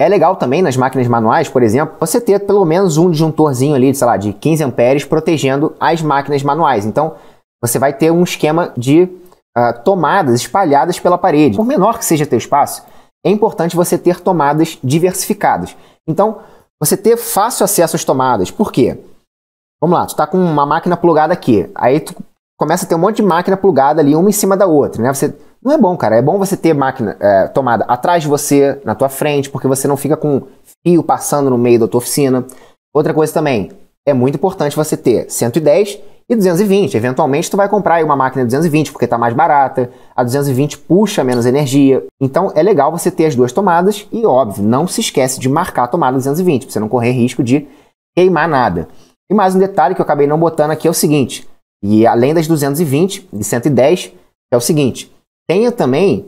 É legal também nas máquinas manuais, por exemplo, você ter pelo menos um disjuntorzinho ali, sei lá, de 15 amperes protegendo as máquinas manuais. Então, você vai ter um esquema de uh, tomadas espalhadas pela parede. Por menor que seja teu espaço, é importante você ter tomadas diversificadas. Então, você ter fácil acesso às tomadas. Por quê? Vamos lá, tu está com uma máquina plugada aqui. Aí tu começa a ter um monte de máquina plugada ali, uma em cima da outra, né? Você não é bom, cara. É bom você ter máquina, é, tomada atrás de você, na tua frente, porque você não fica com fio passando no meio da tua oficina. Outra coisa também, é muito importante você ter 110 e 220. Eventualmente tu vai comprar uma máquina 220 porque está mais barata, a 220 puxa menos energia. Então é legal você ter as duas tomadas e óbvio, não se esquece de marcar a tomada 220 para você não correr risco de queimar nada. E mais um detalhe que eu acabei não botando aqui é o seguinte, e além das 220 e 110 é o seguinte, Tenha também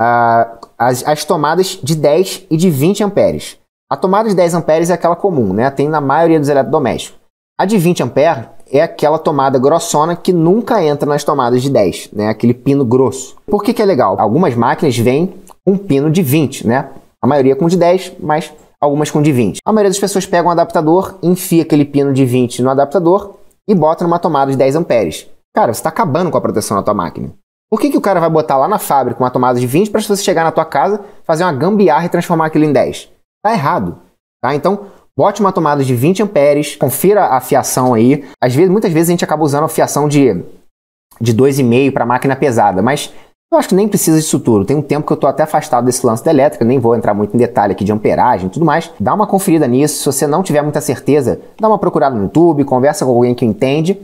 ah, as, as tomadas de 10 e de 20 amperes. A tomada de 10 amperes é aquela comum, né? Tem na maioria dos eletrodomésticos. A de 20 amperes é aquela tomada grossona que nunca entra nas tomadas de 10, né? Aquele pino grosso. Por que, que é legal? Algumas máquinas vêm com pino de 20, né? A maioria com de 10, mas algumas com de 20. A maioria das pessoas pega um adaptador, enfia aquele pino de 20 no adaptador e bota numa tomada de 10 amperes. Cara, você está acabando com a proteção da tua máquina. Por que, que o cara vai botar lá na fábrica uma tomada de 20 para você chegar na tua casa, fazer uma gambiarra e transformar aquilo em 10? Tá errado. Tá? Então, bote uma tomada de 20 amperes, confira a fiação aí. Às vezes, muitas vezes a gente acaba usando a fiação de, de 2,5 para máquina pesada, mas eu acho que nem precisa disso tudo. Tem um tempo que eu estou até afastado desse lance da elétrica, nem vou entrar muito em detalhe aqui de amperagem e tudo mais. Dá uma conferida nisso, se você não tiver muita certeza, dá uma procurada no YouTube, conversa com alguém que entende,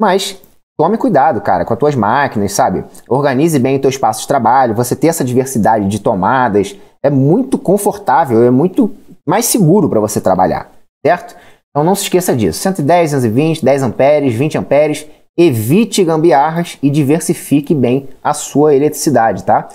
mas Tome cuidado, cara, com as tuas máquinas, sabe? Organize bem o teu espaço de trabalho, você ter essa diversidade de tomadas é muito confortável, é muito mais seguro para você trabalhar, certo? Então não se esqueça disso. 110, 120, 10 amperes, 20 amperes. Evite gambiarras e diversifique bem a sua eletricidade, tá?